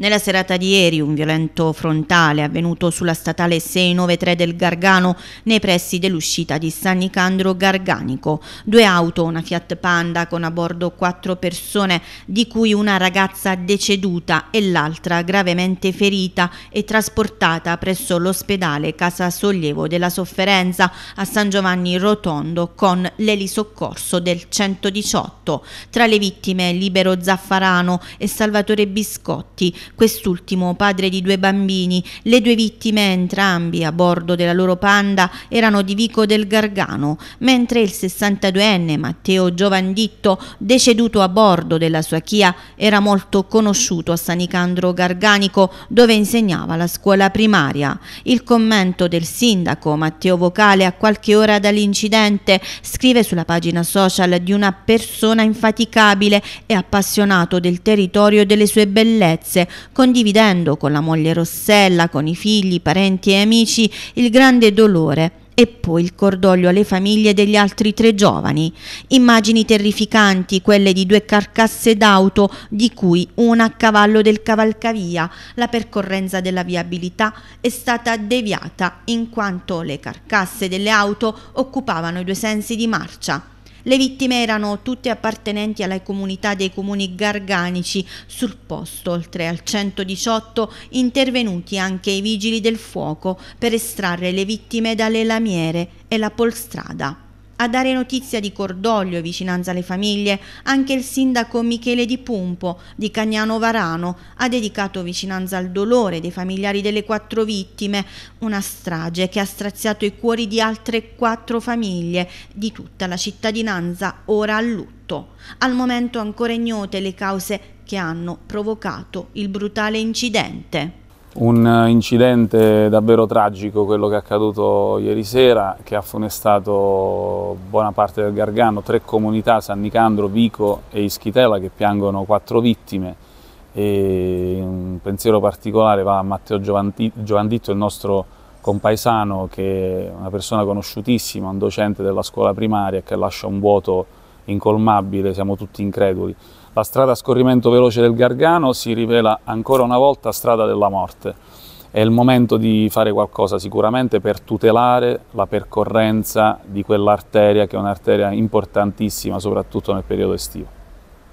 Nella serata di ieri un violento frontale avvenuto sulla statale 693 del Gargano nei pressi dell'uscita di San Nicandro Garganico. Due auto, una Fiat Panda con a bordo quattro persone, di cui una ragazza deceduta e l'altra gravemente ferita e trasportata presso l'ospedale Casa Sollievo della Sofferenza a San Giovanni Rotondo con l'elisoccorso del 118. Tra le vittime Libero Zaffarano e Salvatore Biscotti, Quest'ultimo, padre di due bambini, le due vittime entrambi a bordo della loro Panda erano di Vico del Gargano, mentre il 62enne Matteo Giovanditto, deceduto a bordo della sua Chia, era molto conosciuto a Sanicandro Garganico, dove insegnava la scuola primaria. Il commento del sindaco Matteo Vocale a qualche ora dall'incidente scrive sulla pagina social di una persona infaticabile e appassionato del territorio e delle sue bellezze, condividendo con la moglie Rossella, con i figli, parenti e amici il grande dolore e poi il cordoglio alle famiglie degli altri tre giovani. Immagini terrificanti, quelle di due carcasse d'auto, di cui una a cavallo del cavalcavia. La percorrenza della viabilità è stata deviata in quanto le carcasse delle auto occupavano i due sensi di marcia. Le vittime erano tutte appartenenti alla comunità dei comuni garganici. Sul posto, oltre al 118, intervenuti anche i vigili del fuoco per estrarre le vittime dalle lamiere e la polstrada. A dare notizia di cordoglio e vicinanza alle famiglie anche il sindaco Michele Di Pumpo di Cagnano Varano ha dedicato vicinanza al dolore dei familiari delle quattro vittime, una strage che ha straziato i cuori di altre quattro famiglie di tutta la cittadinanza ora a lutto. Al momento ancora ignote le cause che hanno provocato il brutale incidente. Un incidente davvero tragico quello che è accaduto ieri sera che ha funestato buona parte del Gargano, tre comunità, San Nicandro, Vico e Ischitela che piangono quattro vittime e un pensiero particolare va a Matteo Giovanditto, il nostro compaesano che è una persona conosciutissima, un docente della scuola primaria che lascia un vuoto incolmabile, siamo tutti increduli. La strada a scorrimento veloce del Gargano si rivela ancora una volta strada della morte. È il momento di fare qualcosa sicuramente per tutelare la percorrenza di quell'arteria che è un'arteria importantissima soprattutto nel periodo estivo.